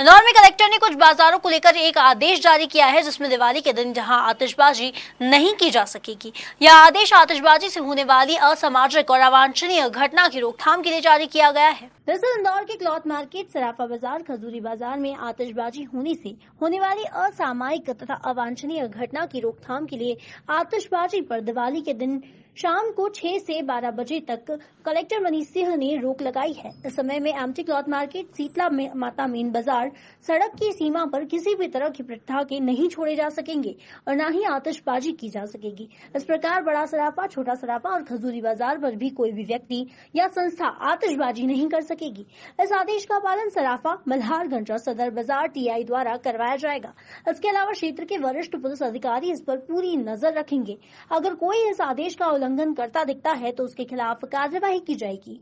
इंदौर में कलेक्टर ने कुछ बाजारों को लेकर एक आदेश जारी किया है जिसमें दिवाली के दिन जहां आतिशबाजी नहीं की जा सकेगी यह आदेश आतिशबाजी से होने वाली असामाजिक और अवांछनीय घटना की रोकथाम के लिए जारी किया गया है दरअसल इंदौर के क्लॉथ मार्केट सराफा बाजार खजूरी बाजार में आतिशबाजी होने से होने वाली असामायिक तथा अवांछनीय घटना की रोकथाम के लिए आतिशबाजी पर दिवाली के दिन शाम को 6 से 12 बजे तक कलेक्टर मनीष सिंह ने रोक लगाई है इस समय में एमटी क्लॉथ मार्केट शीतला माता मेन बाजार सड़क की सीमा पर किसी भी तरह की प्रथा के नहीं छोड़े जा सकेंगे और न ही आतिशबाजी की जा सकेगी इस प्रकार बड़ा सराफा छोटा सराफा और खजूरी बाजार पर भी कोई भी व्यक्ति या संस्था आतिशबाजी नहीं कर सके सकेगी इस आदेश का पालन सराफा मल्हारगंज और सदर बाजार टीआई द्वारा करवाया जाएगा इसके अलावा क्षेत्र के वरिष्ठ पुलिस अधिकारी इस पर पूरी नजर रखेंगे अगर कोई इस आदेश का उल्लंघन करता दिखता है तो उसके खिलाफ कार्यवाही की जाएगी